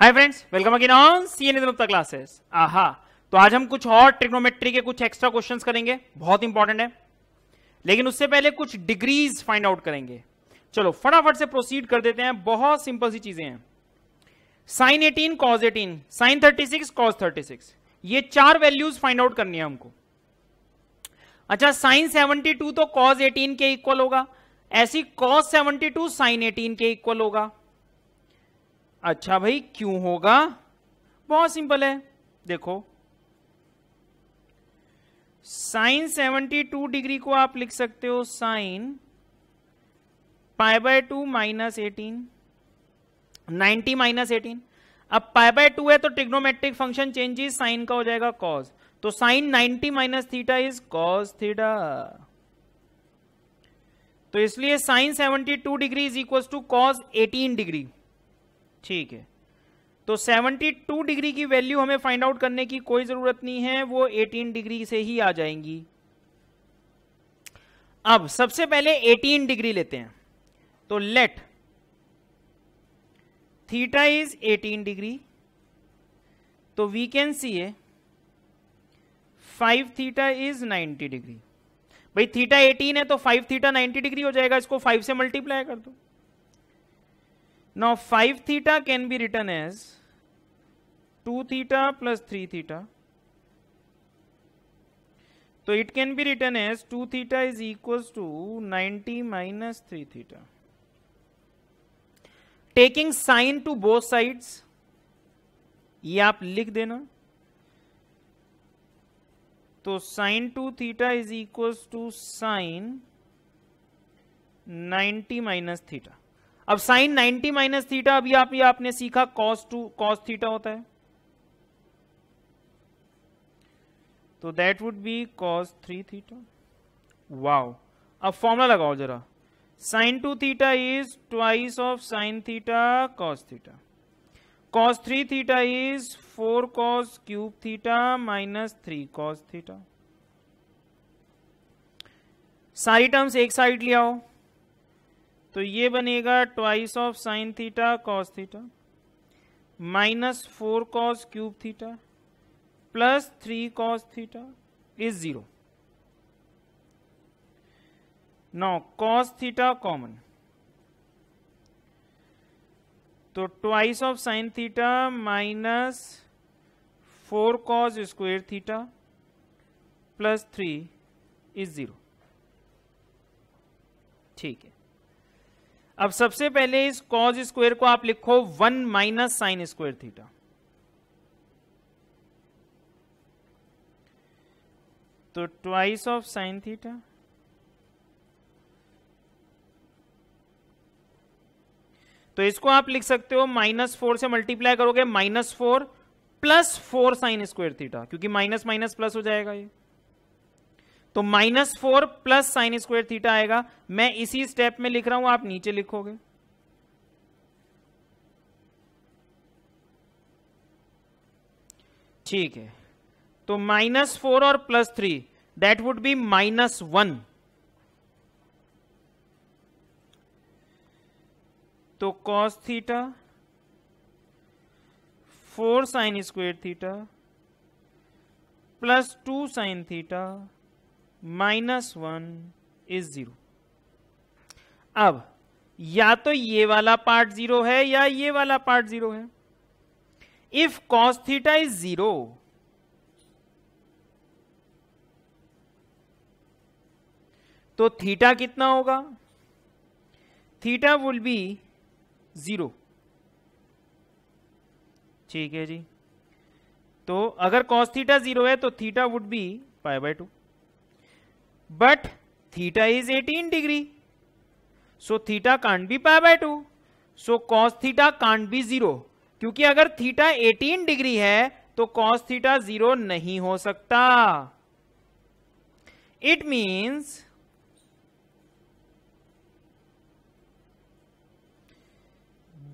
Hi friends welcome again on CNA Gupta classes आहा तो आज हम कुछ और ट्रिग्नोमेट्री के कुछ एक्स्ट्रा क्वेश्चंस करेंगे बहुत इंपॉर्टेंट है लेकिन उससे पहले कुछ डिग्रीज फाइंड आउट करेंगे चलो फटाफट से प्रोसीड कर देते हैं बहुत सिंपल सी चीजें हैं sine eighteen cos eighteen sine thirty six cos thirty six ये चार वैल्यूज फाइंड आउट करनी है हमको अच्छा साइन सेवनटी टू तो कॉज एटीन के इक्वल होगा ऐसी cos seventy two sine eighteen के इक्वल होगा अच्छा भाई क्यों होगा बहुत सिंपल है देखो साइन 72 डिग्री को आप लिख सकते हो sine pi by two minus eighteen ninety minus eighteen अब पाई बाय टू है तो टिग्नोमेट्रिक फंक्शन चेंजेस साइन का हो जाएगा कॉज तो sine 90 minus theta is cos theta तो इसलिए sine 72 degree is equal to cos 18 degree ठीक है तो 72 डिग्री की वैल्यू हमें फाइंड आउट करने की कोई ज़रूरत नहीं है वो 18 डिग्री से ही आ जाएंगी अब सबसे पहले 18 डिग्री लेते हैं तो लेट थीटा इज 18 डिग्री तो we can see a five theta is 90 degree भाई थीटा 18 है तो फाइव थीटा 90 डिग्री हो जाएगा इसको फाइव से मल्टीप्लाई कर दो now 5 theta can be written as 2 theta plus 3 theta so it can be written as 2 theta is equals to 90 minus 3 theta taking sine to both sides ये आप लिख देना तो sine two theta is equals to sine 90 minus theta अब sine 90 minus theta अभी आप ये आपने सीखा कॉस टू कॉस थीटा होता है तो that would be cos three theta wow अब फॉर्मूला लगाओ जरा sine two theta is twice of sine theta cos theta cos three theta is four cos cube theta minus three cos theta सारी terms एक side ले आओ तो ये बनेगा twice of sine theta cos theta minus four cos cube theta plus three cos theta is zero now cos theta common तो twice of sine theta minus four cos square theta plus three is zero ठीक है अब सबसे पहले इस cause square को आप लिखो one minus sine square theta तो ट्वाइस ऑफ साइन थीटा तो इसको आप लिख सकते हो माइनस फोर से मल्टीप्लाई करोगे minus four plus four sine square theta क्योंकि माइनस माइनस प्लस हो जाएगा ये तो minus four plus sine square theta आएगा मैं इसी स्टेप में लिख रहा हूं आप नीचे लिखोगे ठीक है तो माइनस फोर और plus three that would be minus one तो cos theta four sine square theta plus two sine theta minus one is zero अब या तो ये वाला पार्ट जीरो है या ये वाला पार्ट जीरो है if cos theta is zero तो थीटा कितना होगा थीटा विल बी जीरो ठीक है जी तो अगर कॉस थीटा जीरो है तो theta would be pi by two but theta is 18 degree so theta can't be pi by two so cos theta can't be 0. क्योंकि अगर थीटा 18 डिग्री है तो cos थीटा जीरो नहीं हो सकता it means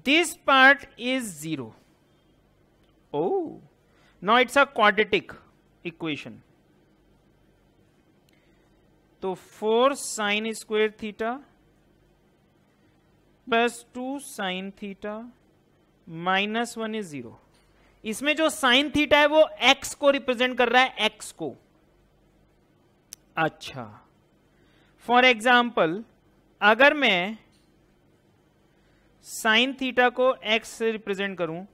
this part is zero oh now it's a quadratic equation तो four sine square theta plus two sine theta minus one is zero इसमें जो साइन थीटा है वो एक्स को रिप्रेजेंट कर रहा है एक्स को अच्छा फॉर एग्जाम्पल अगर मैं साइन थीटा को एक्स से रिप्रेजेंट करूं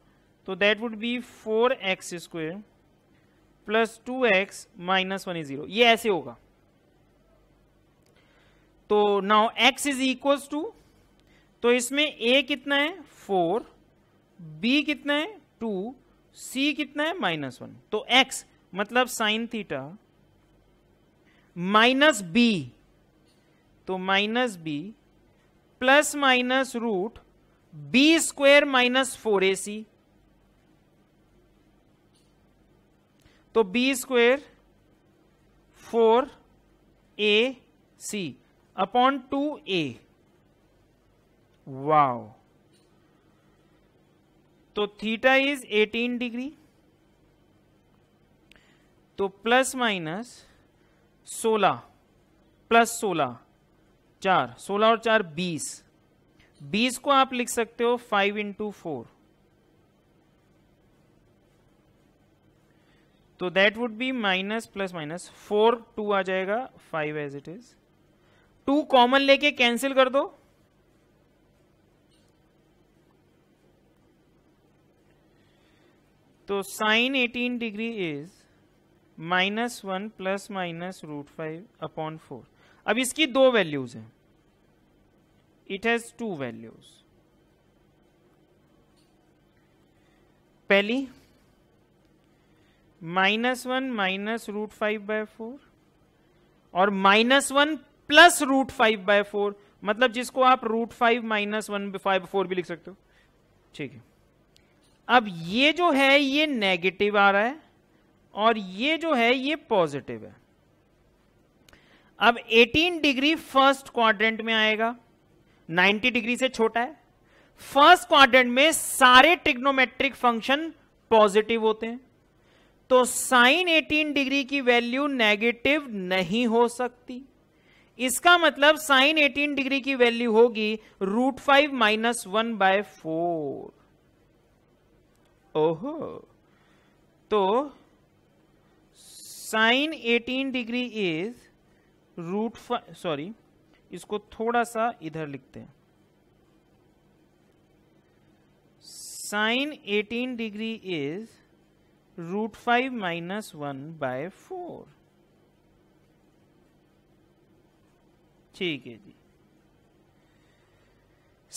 तो that would be four x square plus two x minus one is zero ऐसे होगा तो now x is equal to तो इसमें ए कितना है फोर बी कितना है टू सी कितना है माइनस वन तो एक्स मतलब साइन थीटा माइनस बी तो minus b plus minus root b square minus four a c तो b square four a c upon two a wow तो theta is 18 degree तो plus minus 16 प्लस 16 चार सोलह और चार बीस बीस को आप लिख सकते हो फाइव इंटू फोर तो that would be minus plus minus four two आ जाएगा five as it is two common लेके कैंसिल कर दो तो sine eighteen degree is minus one plus minus root five upon four अब इसकी दो वैल्यूज हैं इट हैज टू वैल्यूज पहली minus one minus root five by four और minus one plus root five by four मतलब जिसको आप root five minus one five four भी लिख सकते हो ठीक है अब ये जो है ये नेगेटिव आ रहा है और ये जो है ये पॉजिटिव है अब 18 डिग्री फर्स्ट क्वाड्रेंट में आएगा 90 डिग्री से छोटा है फर्स्ट क्वाड्रेंट में सारे ट्रिग्नोमेट्रिक फंक्शन पॉजिटिव होते हैं तो साइन 18 डिग्री की वैल्यू नेगेटिव नहीं हो सकती इसका मतलब साइन 18 डिग्री की वैल्यू होगी root five minus one by four ओहो तो sine 18 degree is root five sorry इसको थोड़ा सा इधर लिखते हैं sine 18 degree is root five minus one by four ठीक है जी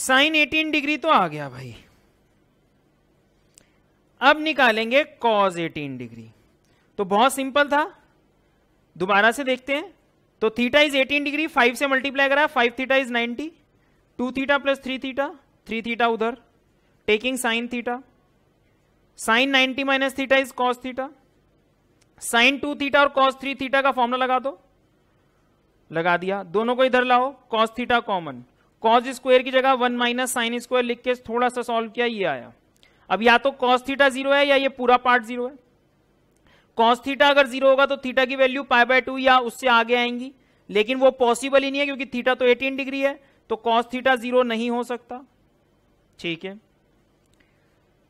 साइन 18 डिग्री तो आ गया भाई अब निकालेंगे कॉज 18 डिग्री तो बहुत सिंपल था दोबारा से देखते हैं तो थीटा इज 18 डिग्री 5 से मल्टीप्लाई करा 5 theta is 90 2 theta plus 3 theta 3 theta उधर taking sine theta sine 90 minus theta is cos theta sine 2 theta और कॉस 3 थीटा का फॉर्मूला लगा दो लगा दिया दोनों को इधर लाओ cos theta common cos square की जगह वन माइनस साइन स्क्वायर लिख के थोड़ा सा सॉल्व किया ये आया अब या तो कॉस थीटा जीरो है या ये पूरा पार्ट जीरो है कॉस थीटा अगर जीरो होगा तो थीटा की वैल्यू पाई बाय टू या उससे आगे आएंगी लेकिन वो पॉसिबल ही नहीं है क्योंकि थीटा तो एटीन डिग्री है तो कॉस थीटा जीरो नहीं हो सकता ठीक है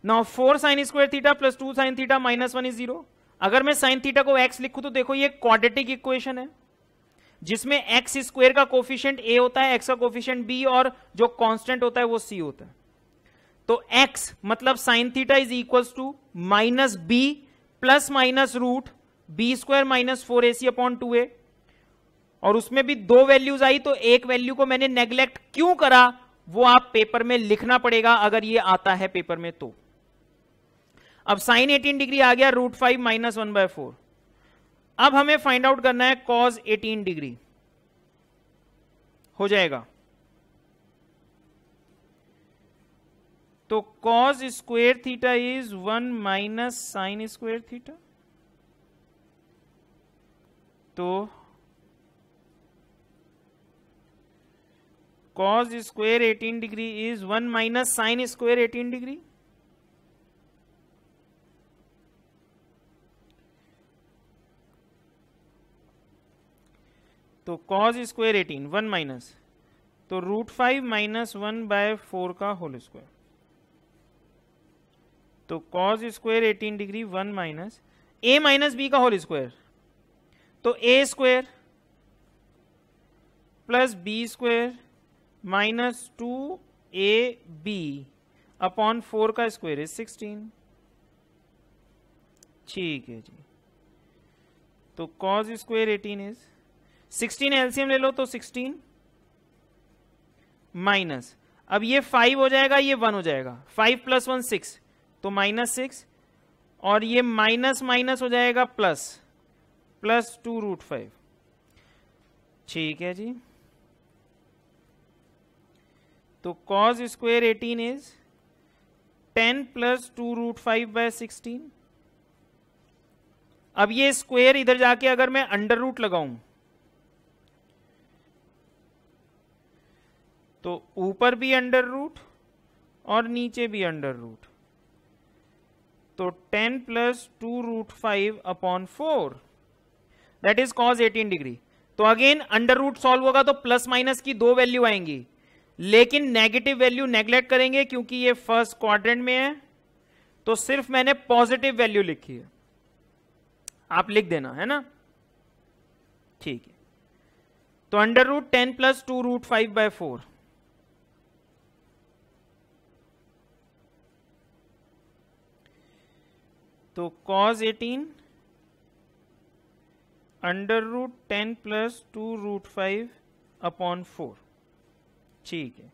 now four sine square theta plus two sine theta minus one is zero अगर मैं साइन थीटा को एक्स लिखूं तो देखो ये क्वाड्रेटिक इक्वेशन है जिसमें एक्स स्क्वेयर का कोफिशियंट ए होता है एक्स का कोफिशियंट बी और जो कांस्टेंट होता है वो सी होता है तो एक्स मतलब sine theta is equal to minus b plus minus root b square minus four a c upon two a और उसमें भी दो वैल्यूज आई तो एक वैल्यू को मैंने नेग्लेक्ट क्यों करा वो आप पेपर में लिखना पड़ेगा अगर ये आता है पेपर में तो अब साइन एटीन डिग्री आ गया root five minus one by four अब हमें फाइंड आउट करना है कॉज 18 डिग्री हो जाएगा तो cos square theta is one minus sine square theta तो cos square 18 degree is one minus sine square 18 degree तो cos square eighteen one minus तो root five minus one by four का whole square तो cos square eighteen degree one minus a minus b का whole square तो a square plus b square minus two a b upon four का square is sixteen ठीक है जी तो cos square eighteen is sixteen LCM ले लो तो सिक्सटीन माइनस अब ये फाइव हो जाएगा ये वन हो जाएगा फाइव प्लस वन सिक्स तो माइनस सिक्स और ये माइनस माइनस हो जाएगा plus plus two root five ठीक है जी तो cos square eighteen is ten plus two root five by sixteen अब ये स्क्वेयर इधर जाके अगर मैं अंडर रूट लगाऊं तो ऊपर भी अंडर रूट और नीचे भी अंडर रूट तो ten plus two root five upon four that is cos eighteen degree तो अगेन अंडर रूट सॉल्व होगा तो प्लस माइनस की दो वैल्यू आएंगी लेकिन नेगेटिव वैल्यू नेग्लेक्ट करेंगे क्योंकि ये फर्स्ट क्वाड्रेंट में है तो सिर्फ मैंने पॉजिटिव वैल्यू लिखी है आप लिख देना है ना ठीक है तो under root ten plus two root five by four तो cos eighteen under root ten plus two root five upon four ठीक है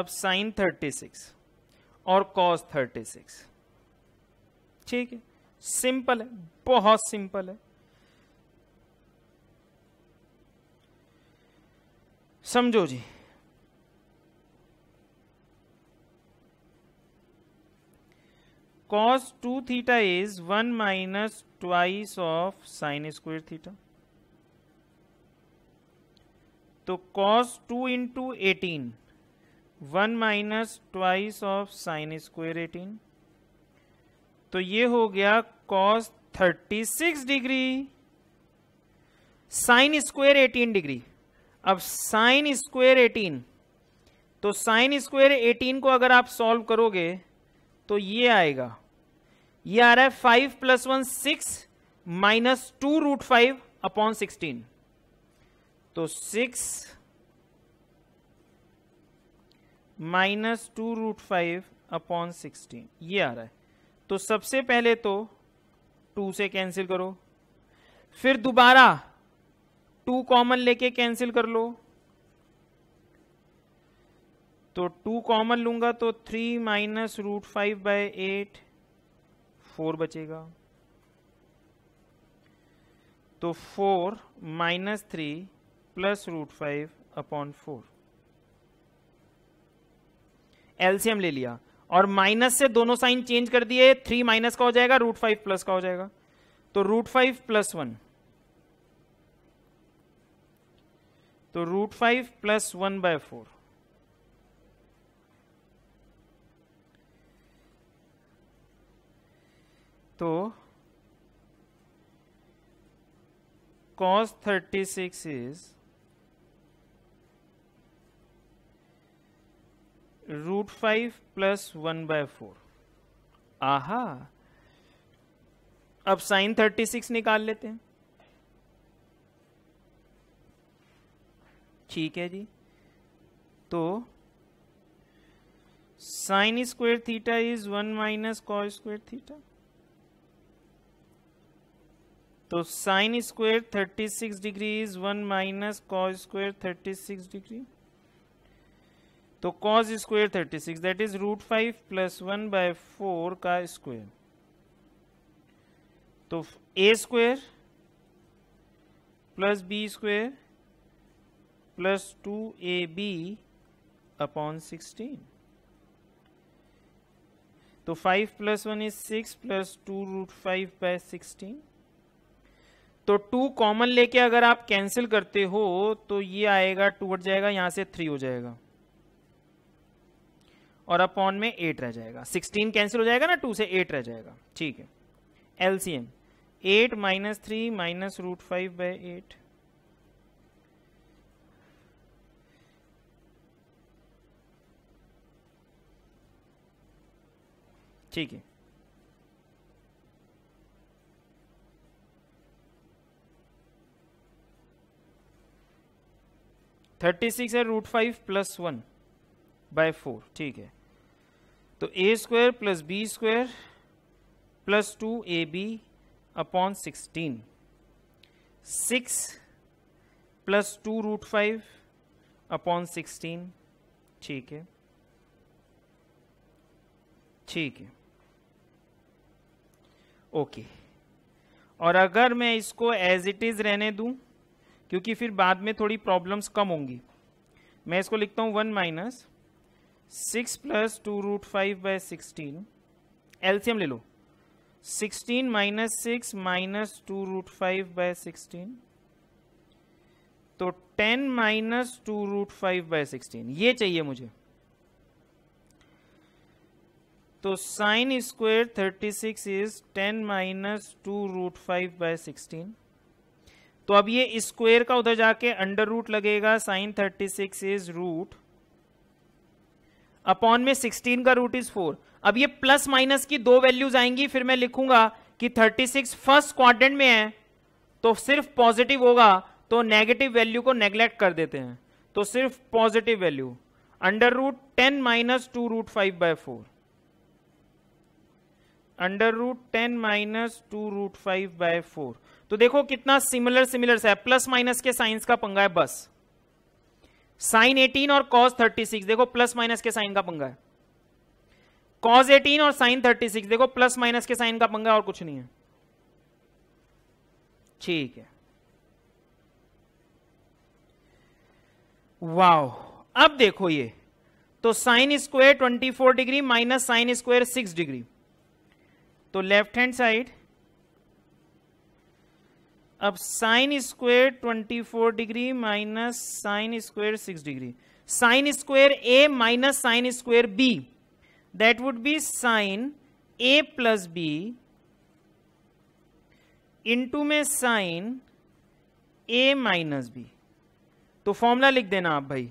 अब साइन थर्टी सिक्स और कॉज थर्टी सिक्स ठीक है सिंपल है बहुत सिंपल है समझो जी cos two theta is one minus twice of sine square theta तो cos two into eighteen one minus twice of sine square eighteen तो ये हो गया cos thirty six degree sine square eighteen degree अब sine square eighteen तो sine square eighteen को अगर आप सॉल्व करोगे तो ये आएगा ये आ रहा है five plus one six minus two root five upon sixteen तो six minus two root five upon sixteen ये आ रहा है तो सबसे पहले तो टू से कैंसिल करो फिर दोबारा टू कॉमन लेके कैंसिल कर लो तो टू कॉमन लूंगा तो three minus root five by eight four बचेगा तो four minus three plus root five upon four LCM ले लिया और माइनस से दोनों साइन चेंज कर दिए थ्री माइनस का हो जाएगा रूट फाइव प्लस का हो जाएगा तो रूट फाइव प्लस वन तो root five plus one by four तो cos 36 is root 5 plus 1 by 4 आहा अब साइन 36 निकाल लेते हैं ठीक है जी तो sine square theta is one minus cos square theta तो sine square thirty six degree is one minus cos square thirty six degree तो cos square thirty six that is root five plus one by four का square तो a square plus b square plus two a b upon sixteen तो five plus one is six plus two root five by sixteen तो two common लेके अगर आप cancel करते हो तो ये आएगा टू हट जाएगा यहां से थ्री हो जाएगा और अपॉन में एट रह जाएगा सिक्सटीन कैंसिल हो जाएगा ना टू से एट रह जाएगा ठीक है LCM eight minus three minus root five by eight ठीक है थर्टी सिक्स है root five plus one by four ठीक है तो a square plus b square plus two a b upon sixteen six plus two root five upon sixteen ठीक है ठीक है ओके और अगर मैं इसको एज इट इज रहने दूं क्योंकि फिर बाद में थोड़ी प्रॉब्लम्स कम होंगी मैं इसको लिखता हूँ one minus six plus two root five by sixteen LCM ले लो sixteen minus six minus two root five by sixteen तो ten minus two root five by sixteen ये चाहिए मुझे तो sine square thirty six is ten minus two root five by sixteen तो अब ये स्क्वेयर का उधर जाके अंडर रूट लगेगा sine thirty six is root upon में सिक्सटीन का रूट इज फोर अब ये प्लस माइनस की दो वैल्यूज आएंगी फिर मैं लिखूंगा कि थर्टी सिक्स फर्स्ट क्वाड्रेंट में है तो सिर्फ पॉजिटिव होगा तो नेगेटिव वैल्यू को नेग्लेक्ट कर देते हैं तो सिर्फ positive value under root ten minus two root five by four under root ten minus two root five by four तो देखो कितना सिमिलर सिमिलर है प्लस माइनस के साइंस का पंगा है बस साइन 18 और कॉस 36 देखो प्लस माइनस के साइन का पंगा है कॉस 18 और साइन 36 देखो प्लस माइनस के साइन का पंगा और कुछ नहीं है ठीक है वाओ अब देखो ये तो sine square 24 degree minus sine square 6 degree तो लेफ्ट हैंड साइड अब sine square twenty four degree minus sine square six degree sine square a minus sine square b that would be sine a plus b into में sine a minus b तो formula लिख देना आप भाई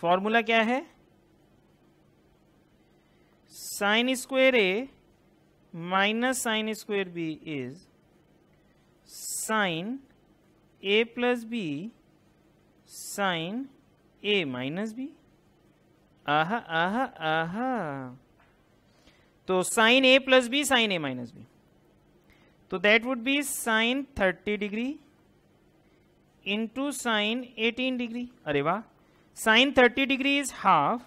formula क्या है sine square a minus sine square b is sine a plus b sine a minus b आह आह आह तो sine a plus b sine a minus b तो that would be sine thirty degree into sine eighteen degree अरे वाह sine thirty degree is half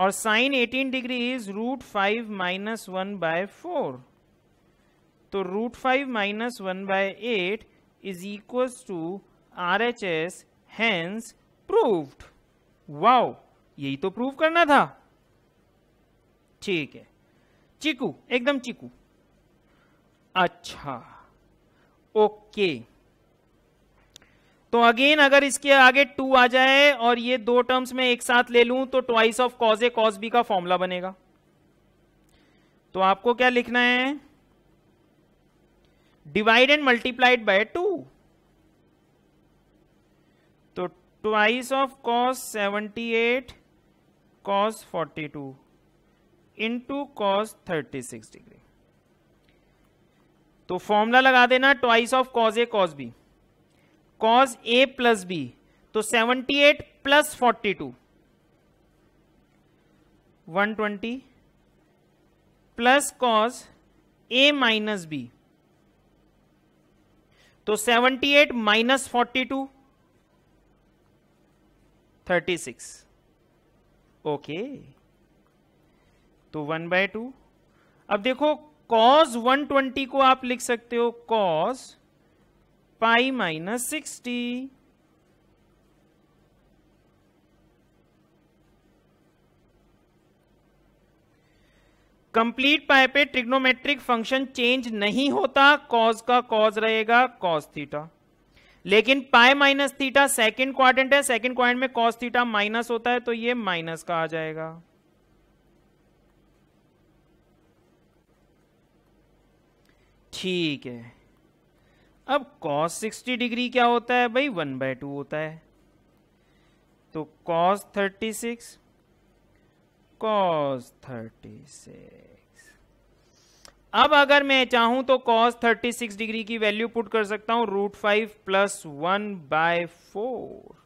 और sine 18 degree is root five minus one by four तो root five minus one by eight is equal to R H S hence proved wow यही तो prove करना था ठीक है चिकू एकदम चिकू अच्छा ओके तो अगेन अगर इसके आगे टू आ जाए और ये दो टर्म्स में एक साथ ले लूं तो twice of cos a cos b का फॉर्मूला बनेगा तो आपको क्या लिखना है divide and multiplied by two तो twice of cos seventy eight cos forty two into cos thirty six degree तो फॉर्मूला लगा देना twice of cos a cos b cos a plus b तो 78 eight plus forty two one twenty plus cos a minus b तो 78 eight minus forty to thirty six okay तो one by two अब देखो cos 120 को आप लिख सकते हो cos pi minus sixty complete pi पे ट्रिग्नोमेट्रिक फंक्शन चेंज नहीं होता कॉज का कॉज रहेगा कॉज थीटा लेकिन pi minus theta second quadrant है सेकेंड क्वाड्रेंट में कॉज थीटा माइनस होता है तो ये माइनस का आ जाएगा ठीक है अब cos 60 डिग्री क्या होता है भाई वन बाय टू होता है तो cos 36 cos 36 अब अगर मैं चाहूं तो cos 36 डिग्री की वैल्यू पुट कर सकता हूं root five plus one by four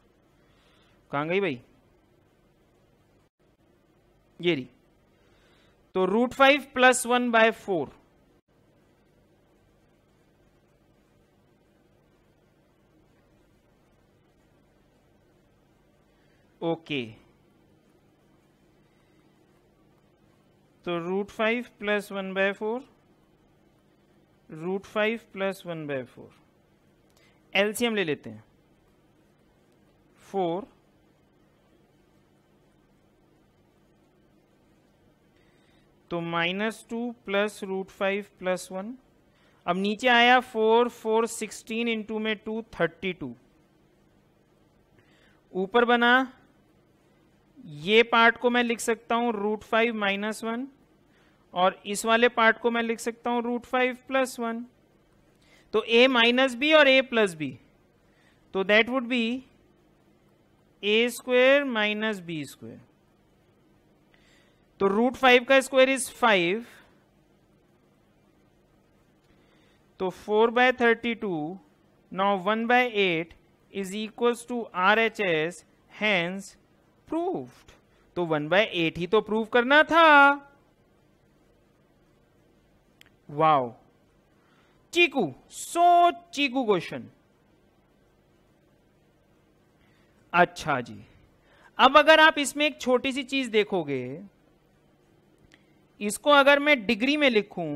कहा गई भाई ये री तो root five plus one by four okay तो root five plus one by four root five plus one by four LCM ले लेते हैं फोर तो minus two plus root five plus one अब नीचे आया फोर फोर सिक्सटीन इंटू में two thirty two ऊपर बना ये पार्ट को मैं लिख सकता हूं रूट फाइव माइनस वन और इस वाले पार्ट को मैं लिख सकता हूं रूट फाइव प्लस वन तो ए माइनस बी और ए प्लस बी तो that would be a square minus b square तो रूट फाइव का स्क्वायर इज फाइव तो four by thirty two now one by eight is equal to R H S hence proof तो one by eight ही तो prove करना था wow चीकू सो चीकू question अच्छा जी अब अगर आप इसमें एक छोटी सी चीज देखोगे इसको अगर मैं डिग्री में लिखूं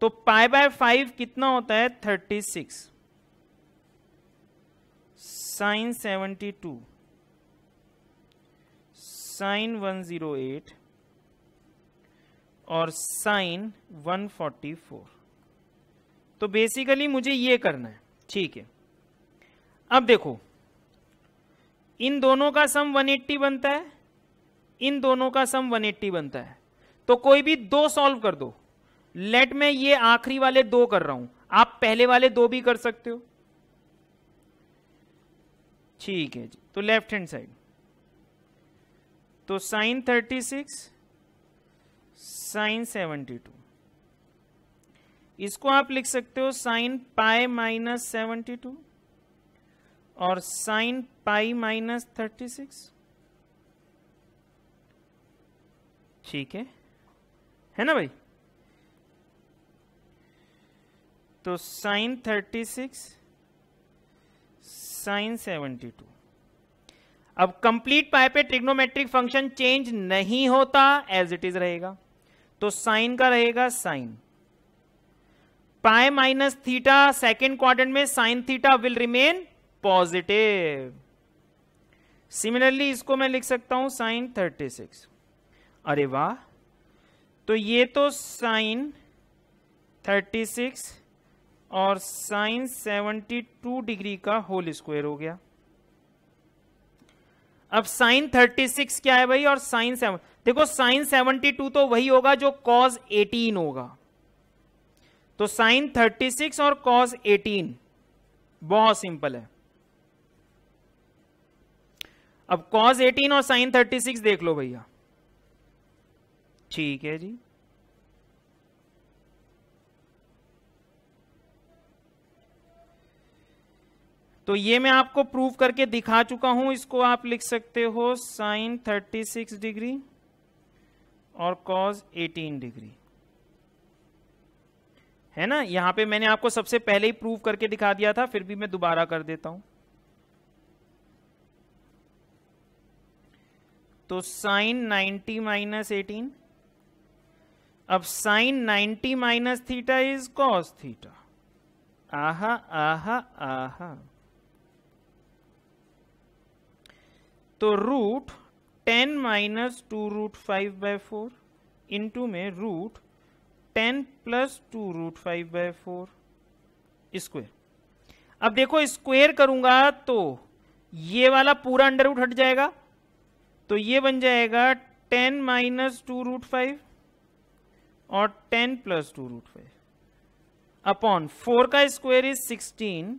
तो पाई बाय फाइव कितना होता है thirty six sine seventy two sine 108 और साइन 144 तो बेसिकली मुझे ये करना है ठीक है अब देखो इन दोनों का सम 180 बनता है इन दोनों का सम 180 बनता है तो कोई भी दो सॉल्व कर दो लेट में ये आखिरी वाले दो कर रहा हूं आप पहले वाले दो भी कर सकते हो ठीक है जी तो लेफ्ट हैंड साइड तो sine thirty six sine seventy two इसको आप लिख सकते हो sine pi minus seventy two और sine pi minus thirty six ठीक है है ना भाई तो sine thirty six sine seventy two अब कंप्लीट पाए पे ट्रिग्नोमेट्रिक फंक्शन चेंज नहीं होता एज इट इज रहेगा तो साइन का रहेगा sine pi minus theta second quarter में sine theta will remain positive similarly इसको मैं लिख सकता हूं साइन थर्टी सिक्स अरे वाह तो ये तो साइन थर्टी सिक्स और साइन सेवेंटी टू डिग्री का होल स्क्वायर हो गया अब साइन 36 क्या है भाई और साइन सेवन देखो साइन 72 तो वही होगा जो कॉज 18 होगा तो साइन 36 और कॉज 18 बहुत सिंपल है अब कॉज 18 और साइन 36 देख लो भैया ठीक है जी तो ये मैं आपको प्रूव करके दिखा चुका हूं इसको आप लिख सकते हो साइन 36 डिग्री और कॉज 18 डिग्री है ना यहां पे मैंने आपको सबसे पहले ही प्रूव करके दिखा दिया था फिर भी मैं दोबारा कर देता हूं तो साइन 90 माइनस एटीन अब sine 90 minus theta is cos theta आहा आहा आहा तो root ten minus two root five by four into में root ten plus two root five by four square अब देखो स्क्वेयर करूंगा तो ये वाला पूरा अंडर रूट हट जाएगा तो ये बन जाएगा ten minus two root five और ten plus two root five upon four का स्क्वायर इज सिक्सटीन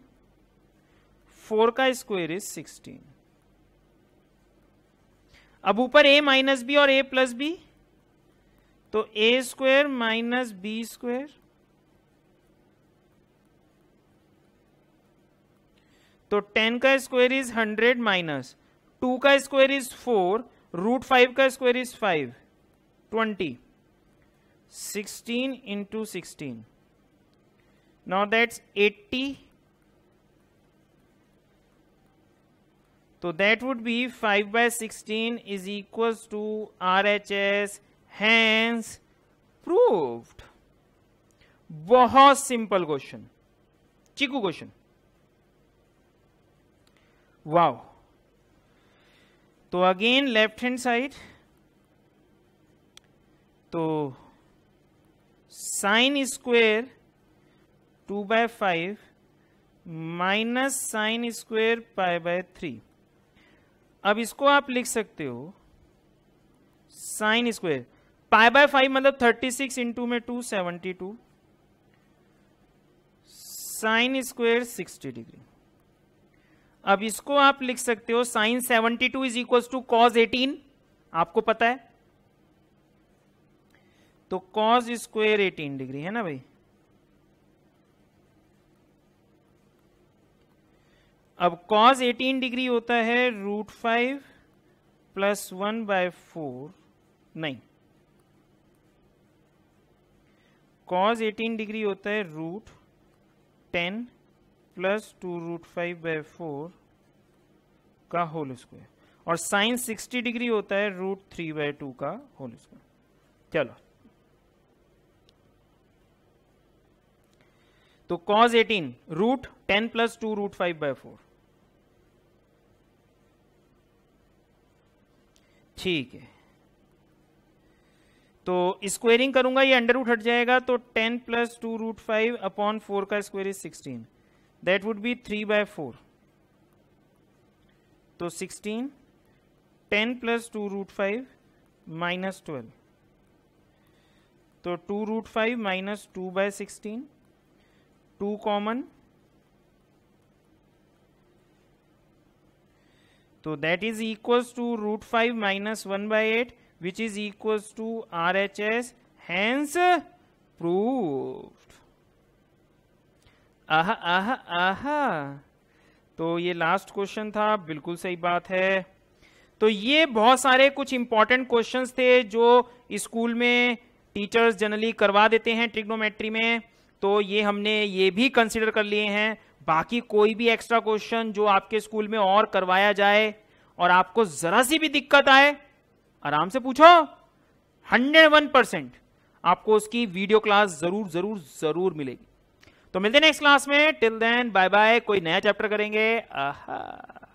फोर का स्क्वायर इज सिक्सटीन अब ऊपर ए माइनस बी और ए प्लस बी तो a square minus b square तो टेन का square is hundred minus two का square is four root five का square is five twenty sixteen into sixteen not that's eighty तो that would be five by sixteen is equal to R H S hence proved बहुत simple question चिकू question wow तो again left hand side तो sine square two by five minus sine square pi bye three अब इसको आप लिख सकते हो sine square pi by five मतलब थर्टी सिक्स इंटू में two seventy two sine square sixty degree अब इसको आप लिख सकते हो sine seventy two is equal to cos eighteen आपको पता है तो कॉज स्क्वेयर एटीन डिग्री है ना भाई अब कॉज 18 डिग्री होता है root five plus one by four नहीं कॉज 18 डिग्री होता है root ten plus two root five by four का होल स्क्वायर और साइन 60 डिग्री होता है रूट थ्री बाय टू का होल स्क्वायर चलो तो cos 18 root ten plus two root five by four ठीक है तो स्क्वेयरिंग करूंगा ये अंडर रूट हट जाएगा तो ten plus two root five upon four का square is sixteen that would be three by four तो sixteen ten plus two root five minus twelve तो two root five minus two by sixteen two common तो that is equals to root five minus one by eight which is equals to R H S hence proof ah आह आह तो ये last question था बिल्कुल सही बात है तो ये बहुत सारे कुछ इंपॉर्टेंट क्वेश्चंस थे जो स्कूल में टीचर्स जनरली करवा देते हैं ट्रिग्नोमेट्री में तो ये हमने ये भी कंसिडर कर लिए हैं बाकी कोई भी एक्स्ट्रा क्वेश्चन जो आपके स्कूल में और करवाया जाए और आपको जरा सी भी दिक्कत आए आराम से पूछो हंड्रेड वन परसेंट आपको उसकी वीडियो क्लास जरूर जरूर जरूर मिलेगी तो मिलते हैं नेक्स्ट क्लास में टिल देन बाय बाय कोई नया चैप्टर करेंगे आहा